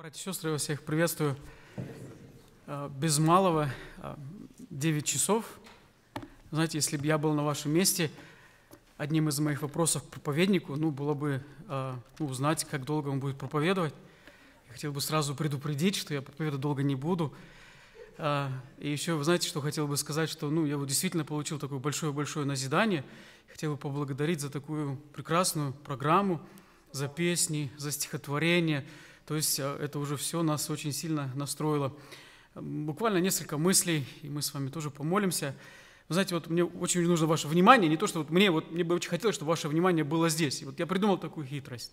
Братья и сестры, я вас всех приветствую. Э, без малого 9 э, часов. Знаете, если бы я был на вашем месте, одним из моих вопросов к проповеднику ну, было бы э, ну, узнать, как долго он будет проповедовать. Я хотел бы сразу предупредить, что я проповедовать долго не буду. И еще, вы знаете, что хотел бы сказать, что ну, я вот действительно получил такое большое-большое назидание. Хотел бы поблагодарить за такую прекрасную программу, за песни, за стихотворение, то есть э, это уже все нас очень сильно настроило. Буквально несколько мыслей, и мы с вами тоже помолимся. Вы знаете, вот мне очень нужно ваше внимание, не то, что вот мне, вот мне бы очень хотелось, чтобы ваше внимание было здесь. И вот я придумал такую хитрость.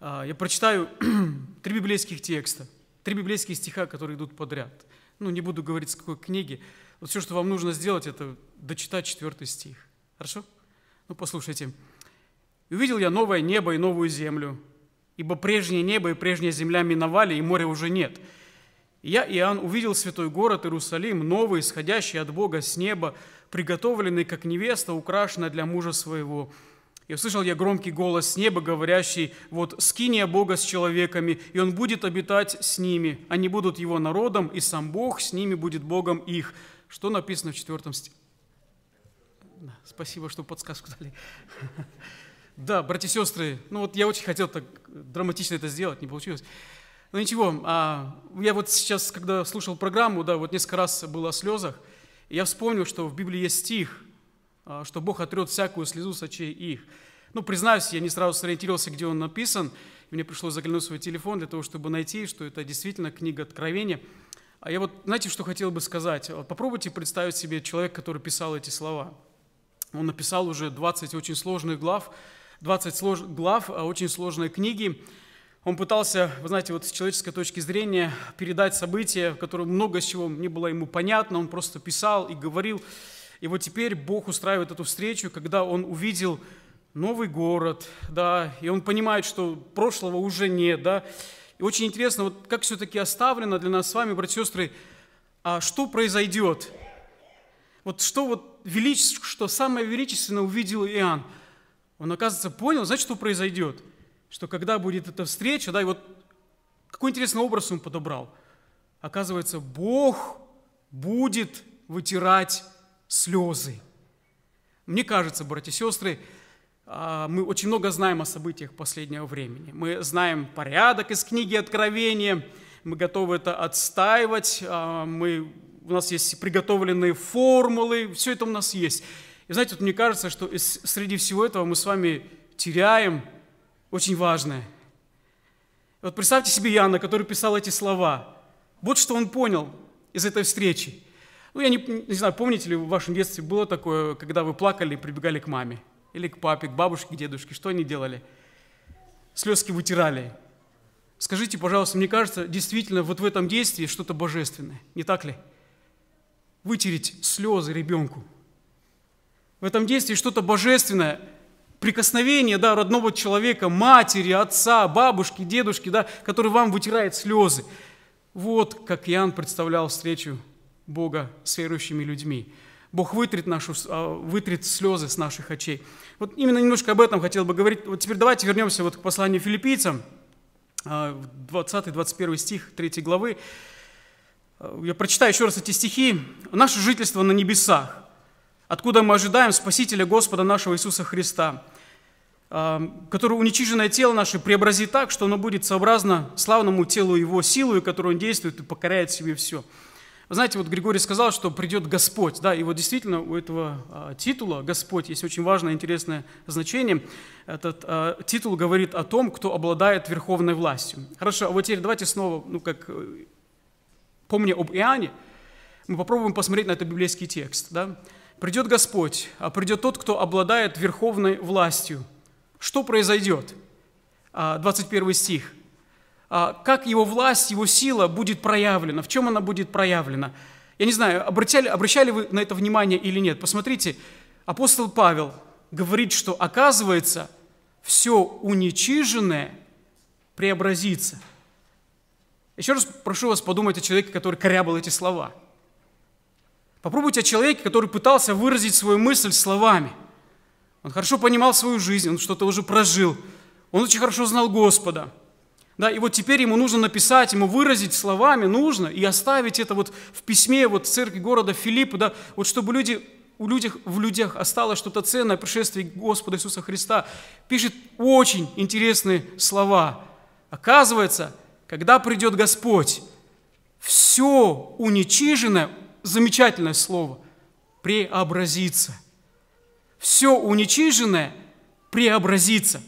А, я прочитаю три библейских текста, три библейских стиха, которые идут подряд. Ну, не буду говорить, с какой книги. Вот все, что вам нужно сделать, это дочитать четвертый стих. Хорошо? Ну, послушайте. «Увидел я новое небо и новую землю, ибо прежнее небо и прежняя земля миновали, и моря уже нет. я, Иоанн, увидел святой город Иерусалим, новый, исходящий от Бога с неба, приготовленный, как невеста, украшенная для мужа своего. И услышал я громкий голос с неба, говорящий, вот скиния Бога с человеками, и он будет обитать с ними, они будут его народом, и сам Бог с ними будет Богом их. Что написано в четвертом стихе? Спасибо, что подсказку дали. Да, братья и сестры, ну вот я очень хотел так драматично это сделать, не получилось. Но ну ничего, а, я вот сейчас, когда слушал программу, да, вот несколько раз было о слезах, и я вспомнил, что в Библии есть стих, а, что Бог отрет всякую слезу с очей их. Ну, признаюсь, я не сразу сориентировался, где он написан, и мне пришлось заглянуть в свой телефон для того, чтобы найти, что это действительно книга Откровения. А я вот, знаете, что хотел бы сказать? Попробуйте представить себе человека, который писал эти слова. Он написал уже 20 очень сложных глав, 20 слож... глав а, очень сложной книги. Он пытался, вы знаете, вот с человеческой точки зрения передать события, в котором много чего не было ему понятно, он просто писал и говорил. И вот теперь Бог устраивает эту встречу, когда он увидел новый город, да, и он понимает, что прошлого уже нет, да. И очень интересно, вот как все-таки оставлено для нас с вами, братья и сестры, а что произойдет? Вот что вот величество, что самое величественное увидел Иоанн? Он, оказывается, понял, знаете, что произойдет? Что когда будет эта встреча, да, и вот какой интересный образ он подобрал. Оказывается, Бог будет вытирать слезы. Мне кажется, братья и сестры, а, мы очень много знаем о событиях последнего времени. Мы знаем порядок из книги Откровения, мы готовы это отстаивать, а, мы, у нас есть приготовленные формулы, все это у нас есть. И знаете, вот мне кажется, что из, среди всего этого мы с вами теряем очень важное. Вот представьте себе Яна, который писал эти слова. Вот что он понял из этой встречи. Ну, я не, не знаю, помните ли в вашем детстве было такое, когда вы плакали и прибегали к маме? Или к папе, к бабушке, к дедушке? Что они делали? Слезки вытирали. Скажите, пожалуйста, мне кажется, действительно вот в этом действии что-то божественное, не так ли? Вытереть слезы ребенку – в этом действии что-то божественное, прикосновение да, родного человека, матери, отца, бабушки, дедушки, да, который вам вытирает слезы. Вот как Иоанн представлял встречу Бога с верующими людьми. Бог вытрет, нашу, а, вытрет слезы с наших очей. Вот именно немножко об этом хотел бы говорить. Вот теперь давайте вернемся вот к посланию филиппийцам, 20-21 а, стих 3 главы. Я прочитаю еще раз эти стихи. «Наше жительство на небесах, откуда мы ожидаем Спасителя Господа нашего Иисуса Христа, а, который уничиженное тело наше преобразит так, что оно будет сообразно славному телу Его силу, и которой Он действует и покоряет себе все. Вы знаете, вот Григорий сказал, что придет Господь, да, и вот действительно у этого а, титула «Господь» есть очень важное интересное значение. Этот а, титул говорит о том, кто обладает верховной властью. Хорошо, а вот теперь давайте снова, ну как, э, помня об Иоанне, мы попробуем посмотреть на этот библейский текст, да. Придет Господь, а придет тот, кто обладает верховной властью. Что произойдет? 21 а, стих. А, как его власть, его сила будет проявлена? В чем она будет проявлена? Я не знаю, Обращали обращали вы на это внимание или нет. Посмотрите, апостол Павел говорит, что оказывается, все уничиженное преобразится. Еще раз прошу вас подумать о человеке, который корябал эти слова – Попробуйте о человеке, который пытался выразить свою мысль словами. Он хорошо понимал свою жизнь, он что-то уже прожил. Он очень хорошо знал Господа. Да, и вот теперь ему нужно написать, ему выразить словами нужно и оставить это вот в письме вот церкви города Филиппа, да, вот чтобы люди, у людях, в людях осталось что-то ценное пришествие Господа Иисуса Христа. Пишет очень интересные слова. Оказывается, когда придет Господь, все уничиженное замечательное слово, преобразиться. Все уничиженное преобразится.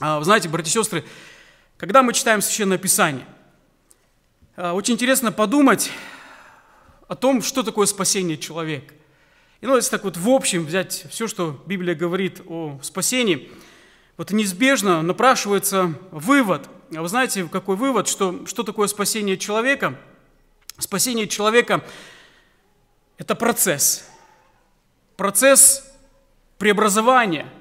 А, вы знаете, братья и сестры, когда мы читаем Священное Писание, а, очень интересно подумать о том, что такое спасение человека. И ну, если так вот в общем взять все, что Библия говорит о спасении, вот неизбежно напрашивается вывод. А вы знаете, какой вывод, что, что такое спасение человека? Спасение человека – это процесс. Процесс преобразования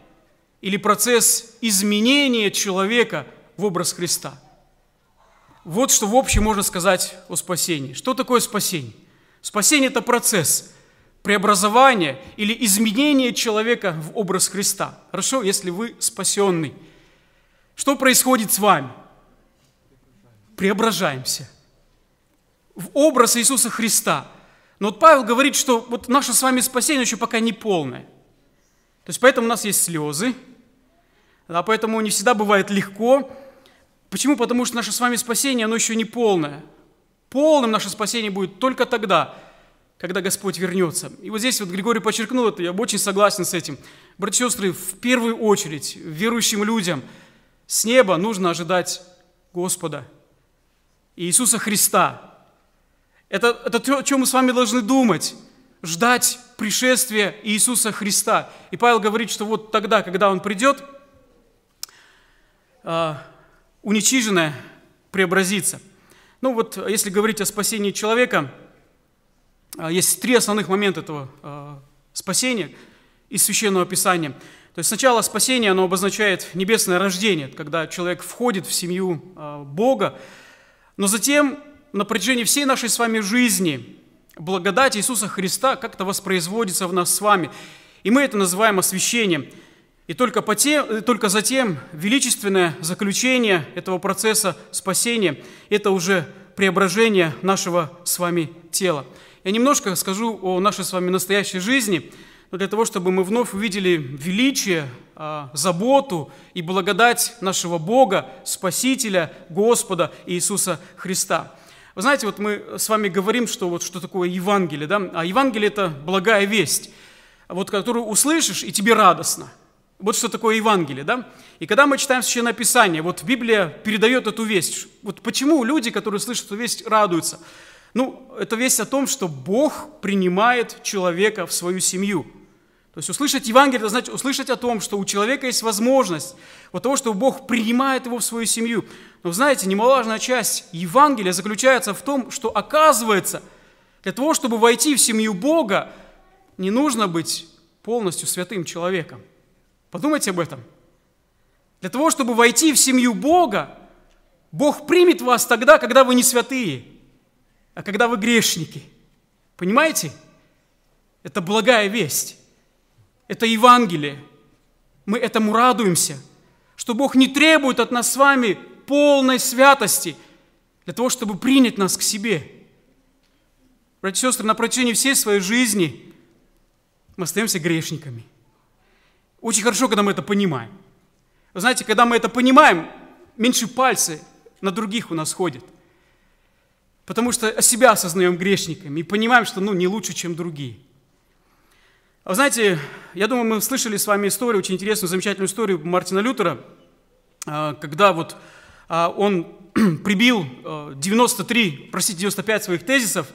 или процесс изменения человека в образ Христа. Вот что в общем можно сказать о спасении. Что такое спасение? Спасение – это процесс преобразования или изменения человека в образ Христа. Хорошо, если вы спасенный. Что происходит с вами? Преображаемся. В образ Иисуса Христа – но вот Павел говорит, что вот наше с вами спасение еще пока не полное. То есть поэтому у нас есть слезы, да, поэтому не всегда бывает легко. Почему? Потому что наше с вами спасение, оно еще не полное. Полным наше спасение будет только тогда, когда Господь вернется. И вот здесь вот Григорий подчеркнул это, я очень согласен с этим. Братья и сестры, в первую очередь верующим людям с неба нужно ожидать Господа, Иисуса Христа, это, это то, о чем мы с вами должны думать, ждать пришествия Иисуса Христа. И Павел говорит, что вот тогда, когда Он придет, а, уничиженное преобразится. Ну вот, если говорить о спасении человека, а, есть три основных момента этого а, спасения из Священного Писания. То есть сначала спасение, оно обозначает небесное рождение, когда человек входит в семью Бога, но затем на протяжении всей нашей с вами жизни благодать Иисуса Христа как-то воспроизводится в нас с вами. И мы это называем освящением. И только, по потем, э, только затем величественное заключение этого процесса спасения – это уже преображение нашего с вами тела. Я немножко скажу о нашей с вами настоящей жизни, но для того, чтобы мы вновь увидели величие, а, заботу и благодать нашего Бога, Спасителя, Господа Иисуса Христа – вы знаете, вот мы с вами говорим, что вот что такое Евангелие, да? А Евангелие – это благая весть, вот которую услышишь, и тебе радостно. Вот что такое Евангелие, да? И когда мы читаем Священное Писание, вот Библия передает эту весть. Вот почему люди, которые слышат эту весть, радуются? Ну, это весть о том, что Бог принимает человека в свою семью – то есть услышать Евангелие, это значит услышать о том, что у человека есть возможность, вот того, что Бог принимает его в свою семью. Но знаете, немаловажная часть Евангелия заключается в том, что оказывается, для того, чтобы войти в семью Бога, не нужно быть полностью святым человеком. Подумайте об этом. Для того, чтобы войти в семью Бога, Бог примет вас тогда, когда вы не святые, а когда вы грешники. Понимаете? Это благая весть. Это Евангелие. Мы этому радуемся, что Бог не требует от нас с вами полной святости для того, чтобы принять нас к себе. Братья и сестры, на протяжении всей своей жизни мы остаемся грешниками. Очень хорошо, когда мы это понимаем. Вы знаете, когда мы это понимаем, меньше пальцы на других у нас ходят. Потому что себя осознаем грешниками и понимаем, что ну, не лучше, чем другие – а вы знаете, я думаю, мы слышали с вами историю, очень интересную, замечательную историю Мартина Лютера, а, когда вот а, он прибил 93, простите, 95 своих тезисов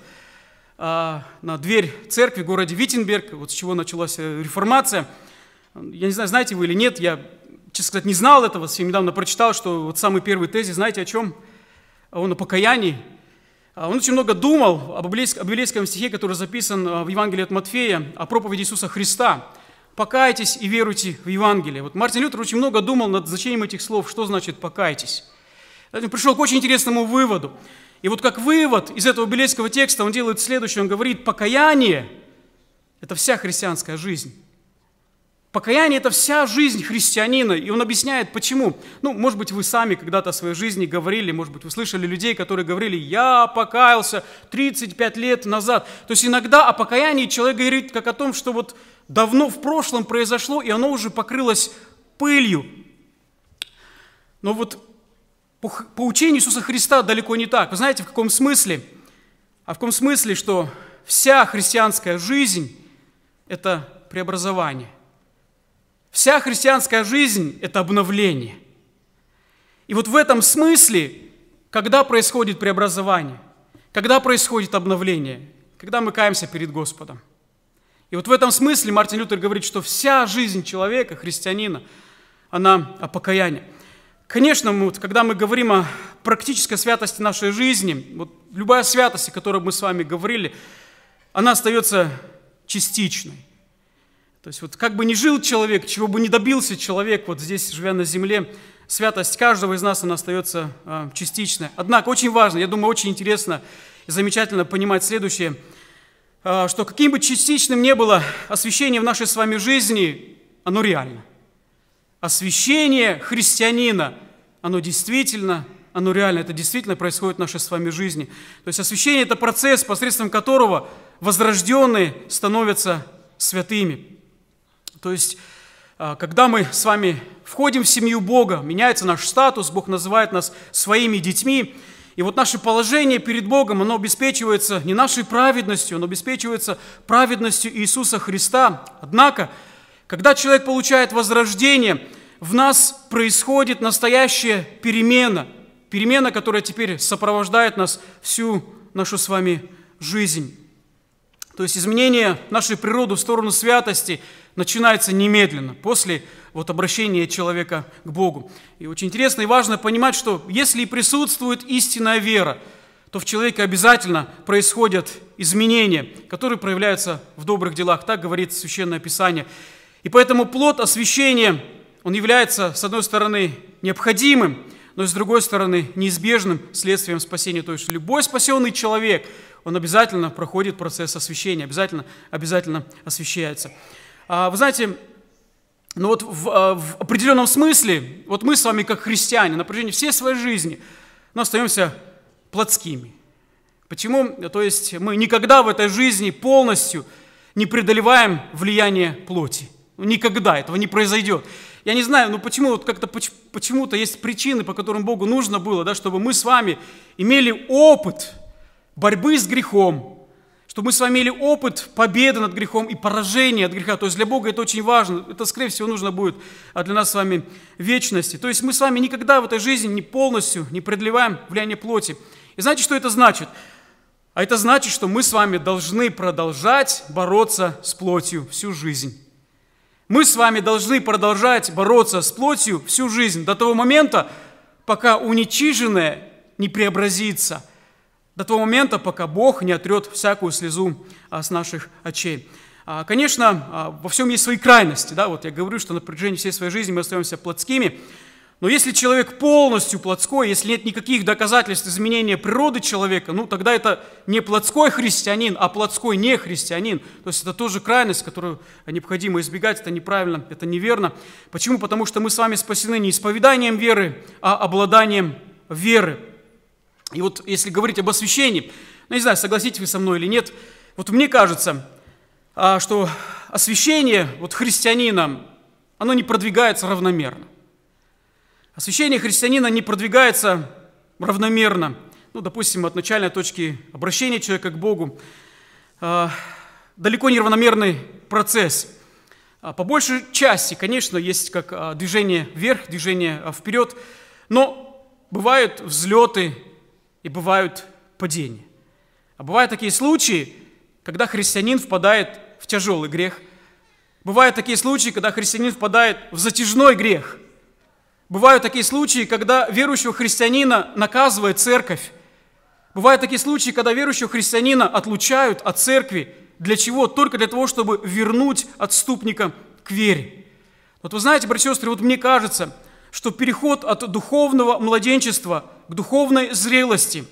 на дверь церкви в городе Виттенберг, вот с чего началась э, реформация. Я не знаю, знаете вы или нет, я, честно сказать, не знал этого, совсем недавно прочитал, что вот самый первый тезис, знаете о чем? Он о покаянии. А, он очень много думал об библейском стихе, который записан а, в Евангелии от Матфея, о проповеди Иисуса Христа. «Покайтесь и веруйте в Евангелие». Вот Мартин Лютер очень много думал над значением этих слов, что значит «покайтесь». Он пришел к очень интересному выводу. И вот как вывод из этого библейского текста он делает следующее. Он говорит, покаяние – это вся христианская жизнь. Покаяние – это вся жизнь христианина, и он объясняет, почему. Ну, может быть, вы сами когда-то в своей жизни говорили, может быть, вы слышали людей, которые говорили, я покаялся 35 лет назад. То есть иногда о покаянии человек говорит как о том, что вот давно в прошлом произошло, и оно уже покрылось пылью. Но вот по, по учению Иисуса Христа далеко не так. Вы знаете, в каком смысле? А в каком смысле, что вся христианская жизнь – это преобразование – Вся христианская жизнь – это обновление. И вот в этом смысле, когда происходит преобразование, когда происходит обновление, когда мы каемся перед Господом. И вот в этом смысле Мартин Лютер говорит, что вся жизнь человека, христианина, она о покаянии. Конечно, мы, вот, когда мы говорим о практической святости нашей жизни, вот любая святость, о которой мы с вами говорили, она остается частичной. То есть вот как бы ни жил человек, чего бы ни добился человек, вот здесь, живя на земле, святость каждого из нас, она остается э, частичной. Однако очень важно, я думаю, очень интересно и замечательно понимать следующее, э, что каким бы частичным ни было освящение в нашей с вами жизни, оно реально. Освящение христианина, оно действительно оно реально, это действительно происходит в нашей с вами жизни. То есть освящение – это процесс, посредством которого возрожденные становятся святыми. То есть, а, когда мы с вами входим в семью Бога, меняется наш статус, Бог называет нас своими детьми, и вот наше положение перед Богом, оно обеспечивается не нашей праведностью, оно обеспечивается праведностью Иисуса Христа. Однако, когда человек получает возрождение, в нас происходит настоящая перемена, перемена, которая теперь сопровождает нас всю нашу с вами жизнь. То есть изменение нашей природы в сторону святости – начинается немедленно, после вот обращения человека к Богу. И очень интересно и важно понимать, что если присутствует истинная вера, то в человеке обязательно происходят изменения, которые проявляются в добрых делах. Так говорит Священное Писание. И поэтому плод освящения, он является, с одной стороны, необходимым, но и с другой стороны, неизбежным следствием спасения. То есть любой спасенный человек, он обязательно проходит процесс освящения, обязательно, обязательно освещается. А, вы знаете, ну вот в, а, в определенном смысле, вот мы с вами как христиане на протяжении всей своей жизни, мы ну, остаемся плотскими. Почему? То есть мы никогда в этой жизни полностью не преодолеваем влияние плоти. Ну, никогда этого не произойдет. Я не знаю, но ну, почему вот как-то почему-то есть причины, по которым Богу нужно было, да, чтобы мы с вами имели опыт борьбы с грехом, чтобы мы с вами имели опыт победы над грехом и поражения от греха. То есть для Бога это очень важно. Это, скорее всего, нужно будет а, для нас с вами вечности. То есть мы с вами никогда в этой жизни не полностью не преодолеваем влияние плоти. И знаете, что это значит? А это значит, что мы с вами должны продолжать бороться с плотью всю жизнь. Мы с вами должны продолжать бороться с плотью всю жизнь, до того момента, пока уничиженное не преобразится – до того момента, пока Бог не отрет всякую слезу а, с наших очей. А, конечно, а, во всем есть свои крайности. Да? Вот я говорю, что на протяжении всей своей жизни мы остаемся плотскими. Но если человек полностью плотской, если нет никаких доказательств изменения природы человека, ну тогда это не плотской христианин, а плотской не христианин. То есть это тоже крайность, которую необходимо избегать, это неправильно, это неверно. Почему? Потому что мы с вами спасены не исповеданием веры, а обладанием веры. И вот если говорить об освящении, ну не знаю, согласитесь вы со мной или нет, вот мне кажется, а, что освящение вот христианина, оно не продвигается равномерно. Освящение христианина не продвигается равномерно. Ну, допустим, от начальной точки обращения человека к Богу а, далеко не равномерный процесс. А, по большей части, конечно, есть как движение вверх, движение вперед, но бывают взлеты, и бывают падения. А бывают такие случаи, когда христианин впадает в тяжелый грех. Бывают такие случаи, когда христианин впадает в затяжной грех. Бывают такие случаи, когда верующего христианина наказывает церковь. Бывают такие случаи, когда верующего христианина отлучают от церкви. Для чего? Только для того, чтобы вернуть отступника к вере. Вот вы знаете, братья и сестры, вот мне кажется, что переход от духовного младенчества к духовной зрелости.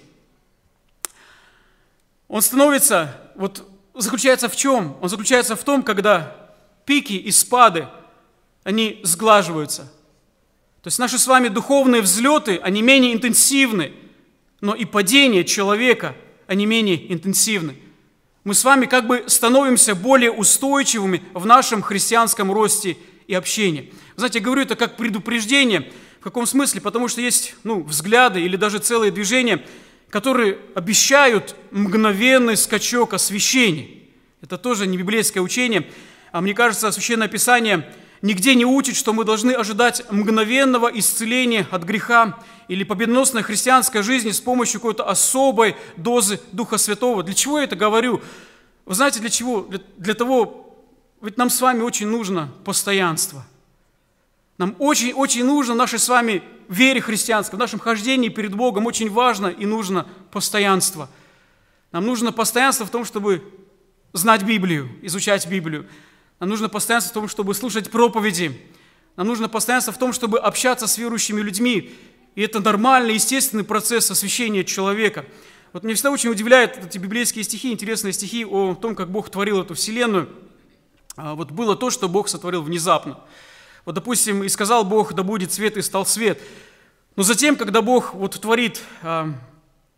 Он становится, вот заключается в чем? Он заключается в том, когда пики и спады, они сглаживаются. То есть наши с вами духовные взлеты, они менее интенсивны, но и падение человека, они менее интенсивны. Мы с вами как бы становимся более устойчивыми в нашем христианском росте и общении. Знаете, я говорю это как предупреждение, в каком смысле? Потому что есть ну, взгляды или даже целые движения, которые обещают мгновенный скачок освящения. Это тоже не библейское учение. А мне кажется, Священное Писание нигде не учит, что мы должны ожидать мгновенного исцеления от греха или победоносной христианской жизни с помощью какой-то особой дозы Духа Святого. Для чего я это говорю? Вы знаете, для чего? Для, для того, ведь нам с вами очень нужно постоянство. Нам очень-очень нужно в нашей с вами вере христианской, в нашем хождении перед Богом очень важно и нужно постоянство. Нам нужно постоянство в том, чтобы знать Библию, изучать Библию. Нам нужно постоянство в том, чтобы слушать проповеди. Нам нужно постоянство в том, чтобы общаться с верующими людьми. И это нормальный, естественный процесс освящения человека. Вот меня всегда очень удивляют эти библейские стихи, интересные стихи о том, как Бог творил эту вселенную. А вот было то, что Бог сотворил внезапно. Вот, допустим, и сказал Бог, да будет свет, и стал свет. Но затем, когда Бог вот творит э,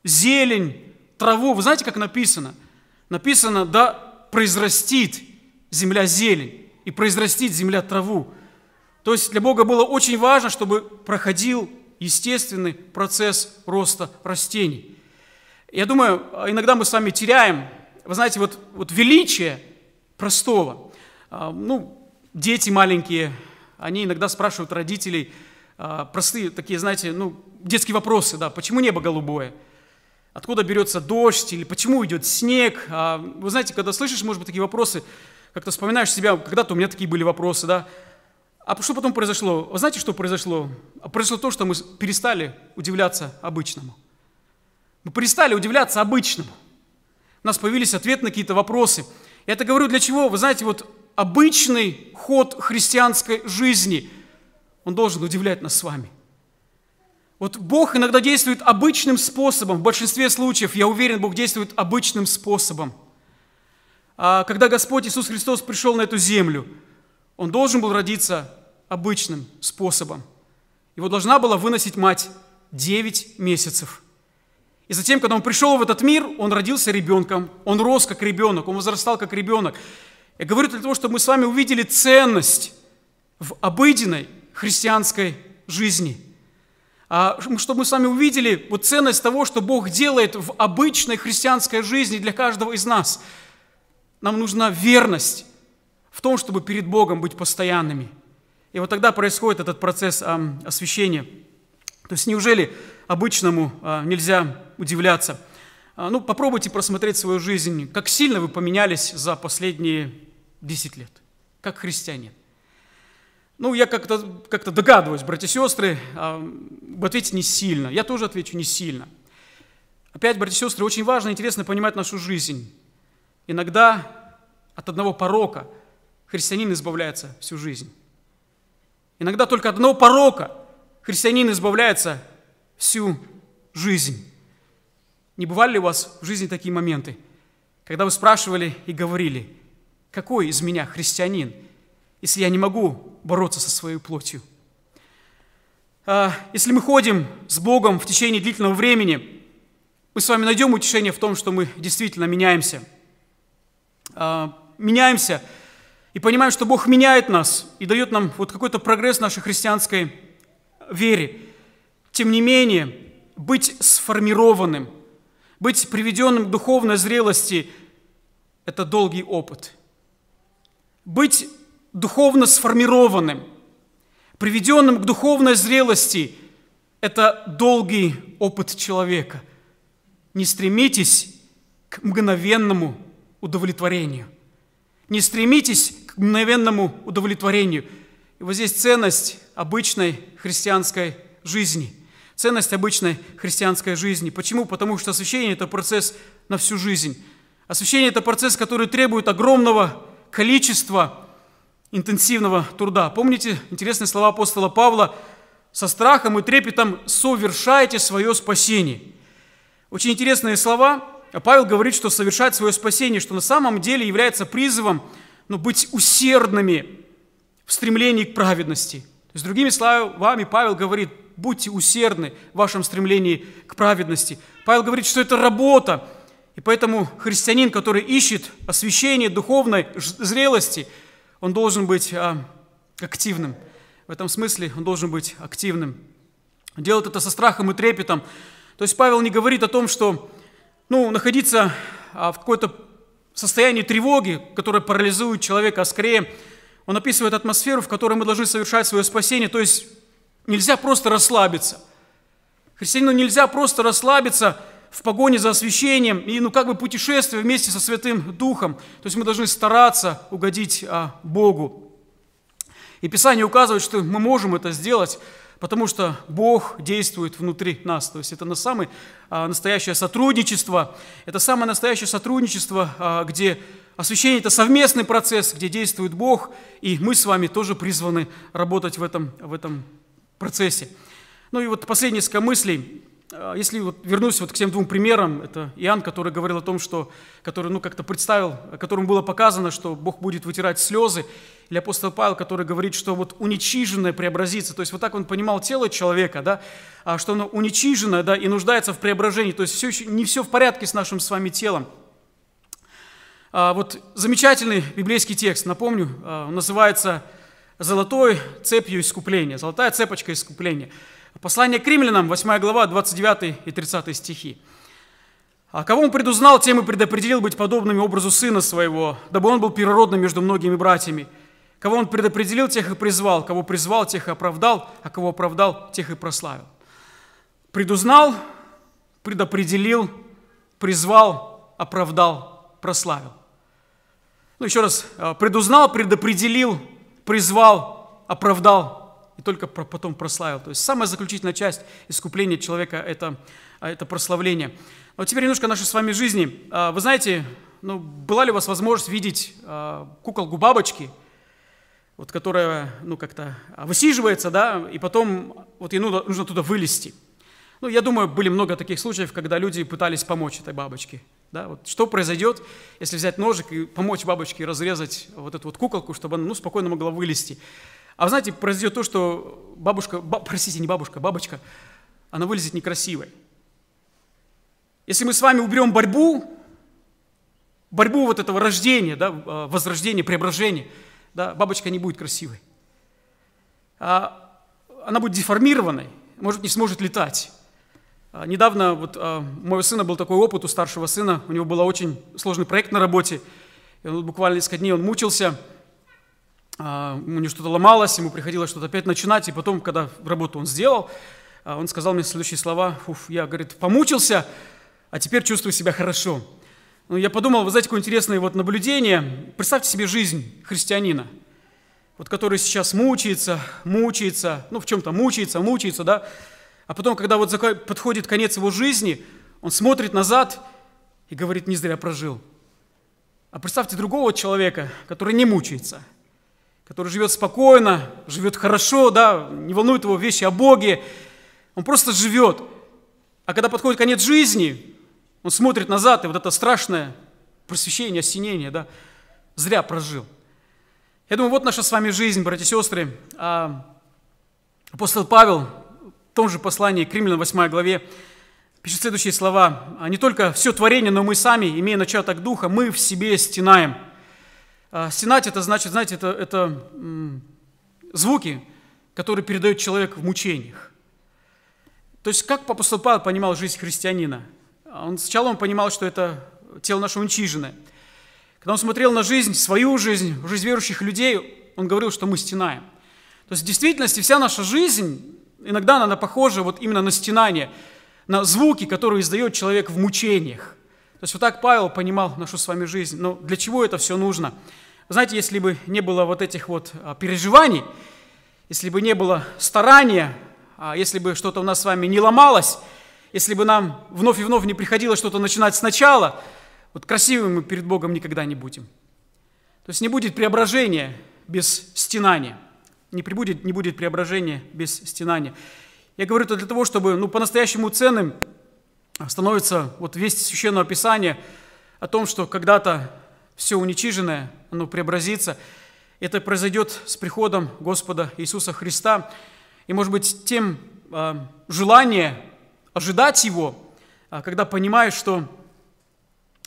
зелень, траву, вы знаете, как написано? Написано, да произрастит земля зелень, и произрастит земля траву. То есть для Бога было очень важно, чтобы проходил естественный процесс роста растений. Я думаю, иногда мы с вами теряем, вы знаете, вот, вот величие простого. А, ну, дети маленькие, они иногда спрашивают родителей а, простые такие, знаете, ну, детские вопросы, да, почему небо голубое? Откуда берется дождь? Или почему идет снег? А, вы знаете, когда слышишь, может быть, такие вопросы, как-то вспоминаешь себя, когда-то у меня такие были вопросы, да. А что потом произошло? Вы знаете, что произошло? А произошло то, что мы перестали удивляться обычному. Мы перестали удивляться обычному. У нас появились ответы на какие-то вопросы. Я это говорю для чего? Вы знаете, вот обычный ход христианской жизни. Он должен удивлять нас с вами. Вот Бог иногда действует обычным способом. В большинстве случаев, я уверен, Бог действует обычным способом. А когда Господь Иисус Христос пришел на эту землю, Он должен был родиться обычным способом. Его должна была выносить мать 9 месяцев. И затем, когда он пришел в этот мир, он родился ребенком, он рос как ребенок, он возрастал как ребенок. Я говорю для того, чтобы мы с вами увидели ценность в обыденной христианской жизни. А, чтобы мы с вами увидели вот ценность того, что Бог делает в обычной христианской жизни для каждого из нас. Нам нужна верность в том, чтобы перед Богом быть постоянными. И вот тогда происходит этот процесс освящения. То есть неужели обычному а, нельзя удивляться? А, ну, попробуйте просмотреть свою жизнь. Как сильно вы поменялись за последние 10 лет, как христианин. Ну, я как-то как, -то, как догадываюсь, братья и сестры, а, вы ответите не сильно. Я тоже отвечу не сильно. Опять, братья и сестры, очень важно и интересно понимать нашу жизнь. Иногда от одного порока христианин избавляется всю жизнь. Иногда только от одного порока христианин избавляется всю жизнь. Не бывали ли у вас в жизни такие моменты, когда вы спрашивали и говорили – какой из меня христианин, если я не могу бороться со своей плотью? А, если мы ходим с Богом в течение длительного времени, мы с вами найдем утешение в том, что мы действительно меняемся. А, меняемся и понимаем, что Бог меняет нас и дает нам вот какой-то прогресс в нашей христианской вере. Тем не менее, быть сформированным, быть приведенным к духовной зрелости – это долгий опыт – быть духовно сформированным, приведенным к духовной зрелости, это долгий опыт человека. Не стремитесь к мгновенному удовлетворению. Не стремитесь к мгновенному удовлетворению. И вот здесь ценность обычной христианской жизни. Ценность обычной христианской жизни. Почему? Потому что освящение – это процесс на всю жизнь. Освящение – это процесс, который требует огромного количество интенсивного труда. Помните интересные слова апостола Павла? «Со страхом и трепетом совершайте свое спасение». Очень интересные слова. Павел говорит, что совершать свое спасение, что на самом деле является призывом но ну, быть усердными в стремлении к праведности. С другими словами, Павел говорит, будьте усердны в вашем стремлении к праведности. Павел говорит, что это работа, и поэтому христианин, который ищет освящение духовной зрелости, он должен быть а, активным. В этом смысле он должен быть активным. Делать это со страхом и трепетом. То есть Павел не говорит о том, что ну, находиться а, в какой-то состоянии тревоги, которое парализует человека, а скорее он описывает атмосферу, в которой мы должны совершать свое спасение. То есть нельзя просто расслабиться. Христианину нельзя просто расслабиться – в погоне за освящением и, ну, как бы путешествие вместе со Святым Духом. То есть мы должны стараться угодить а, Богу. И Писание указывает, что мы можем это сделать, потому что Бог действует внутри нас. То есть это на самое а, настоящее сотрудничество. Это самое настоящее сотрудничество, а, где Освящение – это совместный процесс, где действует Бог, и мы с вами тоже призваны работать в этом, в этом процессе. Ну и вот последнее несколько мыслей. А, если вот вернусь вот к тем двум примерам, это Иоанн, который говорил о том, что, который ну, как-то представил, которому было показано, что Бог будет вытирать слезы, или апостол Павел, который говорит, что вот уничиженное преобразится, то есть вот так он понимал тело человека, да, а что оно уничиженное, да, и нуждается в преображении, то есть все еще, не все в порядке с нашим с вами телом. А вот замечательный библейский текст, напомню, а, называется «Золотой цепью искупления», «Золотая цепочка искупления». Послание к римлянам, 8 глава, 29 и 30 стихи. «А кого он предузнал, тем и предопределил быть подобными образу сына своего, дабы он был переродным между многими братьями. Кого он предопределил, тех и призвал, кого призвал, тех и оправдал, а кого оправдал, тех и прославил». Предузнал, предопределил, призвал, оправдал, прославил. Ну, еще раз, а, предузнал, предопределил, призвал, оправдал, и только потом прославил. То есть самая заключительная часть искупления человека – это, а, это прославление. Но теперь немножко нашей с вами жизни. А, вы знаете, ну, была ли у вас возможность видеть а, куколку-бабочки, вот которая, ну, как-то высиживается, да, и потом вот ей нужно, туда вылезти. Ну, я думаю, были много таких случаев, когда люди пытались помочь этой бабочке. Да, вот что произойдет, если взять ножик и помочь бабочке разрезать вот эту вот куколку, чтобы она ну, спокойно могла вылезти? А вы знаете, произойдет то, что бабушка, ба, простите, не бабушка, бабочка, она вылезет некрасивой. Если мы с вами уберем борьбу, борьбу вот этого рождения, да, а, возрождения, преображения, да, бабочка не будет красивой. А, она будет деформированной, может, не сможет летать. А, недавно вот а, у моего сына был такой опыт, у старшего сына, у него был очень сложный проект на работе, и он буквально несколько дней он мучился – а, у него что-то ломалось, ему приходилось что-то опять начинать, и потом, когда работу он сделал, а, он сказал мне следующие слова, Уф, я, говорит, помучился, а теперь чувствую себя хорошо. Ну, я подумал, вы знаете, какое интересное вот наблюдение. Представьте себе жизнь христианина, вот который сейчас мучается, мучается, ну, в чем-то мучается, мучается, да, а потом, когда вот подходит конец его жизни, он смотрит назад и говорит, не зря прожил. А представьте другого человека, который не мучается – который живет спокойно, живет хорошо, да, не волнует его вещи о Боге. Он просто живет. А когда подходит конец жизни, он смотрит назад, и вот это страшное просвещение, осенение, да, зря прожил. Я думаю, вот наша с вами жизнь, братья и сестры. А, апостол Павел в том же послании к Римлянам 8 главе пишет следующие слова. «А «Не только все творение, но мы сами, имея начаток Духа, мы в себе стенаем» А, Сенать – это значит, знаете, это, это звуки, которые передает человек в мучениях. То есть как апостол Павел понимал жизнь христианина? Он, сначала он понимал, что это тело наше уничиженное. Когда он смотрел на жизнь, свою жизнь, жизнь верующих людей, он говорил, что мы стенаем. То есть в действительности вся наша жизнь, иногда она похожа вот именно на стенание, на звуки, которые издает человек в мучениях. То есть вот так Павел понимал нашу с вами жизнь. Но для чего это все нужно? Знаете, если бы не было вот этих вот а, переживаний, если бы не было старания, а, если бы что-то у нас с вами не ломалось, если бы нам вновь и вновь не приходилось что-то начинать сначала, вот красивыми мы перед Богом никогда не будем. То есть не будет преображения без стенания. Не, прибудет, не будет преображения без стенания. Я говорю это для того, чтобы ну, по-настоящему ценным становится вот весть Священного Писания о том, что когда-то все уничиженное, оно преобразится. Это произойдет с приходом Господа Иисуса Христа. И, может быть, тем а, желание ожидать Его, а, когда понимаешь, что...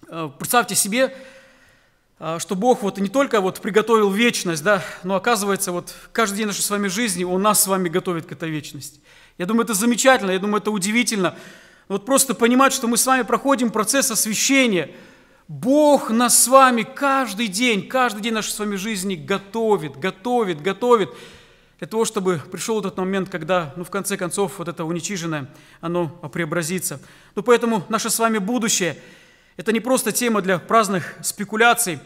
А, представьте себе, что Бог вот не только вот приготовил вечность, да, но оказывается, вот каждый день нашей с вами жизни Он нас с вами готовит к этой вечности. Я думаю, это замечательно, я думаю, это удивительно. Вот просто понимать, что мы с вами проходим процесс освящения – Бог нас с вами каждый день, каждый день нашей с вами жизни готовит, готовит, готовит для того, чтобы пришел этот момент, когда, ну, в конце концов, вот это уничиженное, оно преобразится. Ну, поэтому наше с вами будущее – это не просто тема для праздных спекуляций,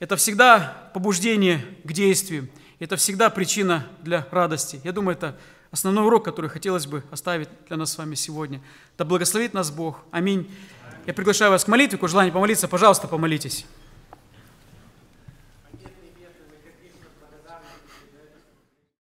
это всегда побуждение к действию, это всегда причина для радости. Я думаю, это основной урок, который хотелось бы оставить для нас с вами сегодня. Да благословит нас Бог. Аминь. Я приглашаю вас к молитве, К желанию помолиться, пожалуйста, помолитесь.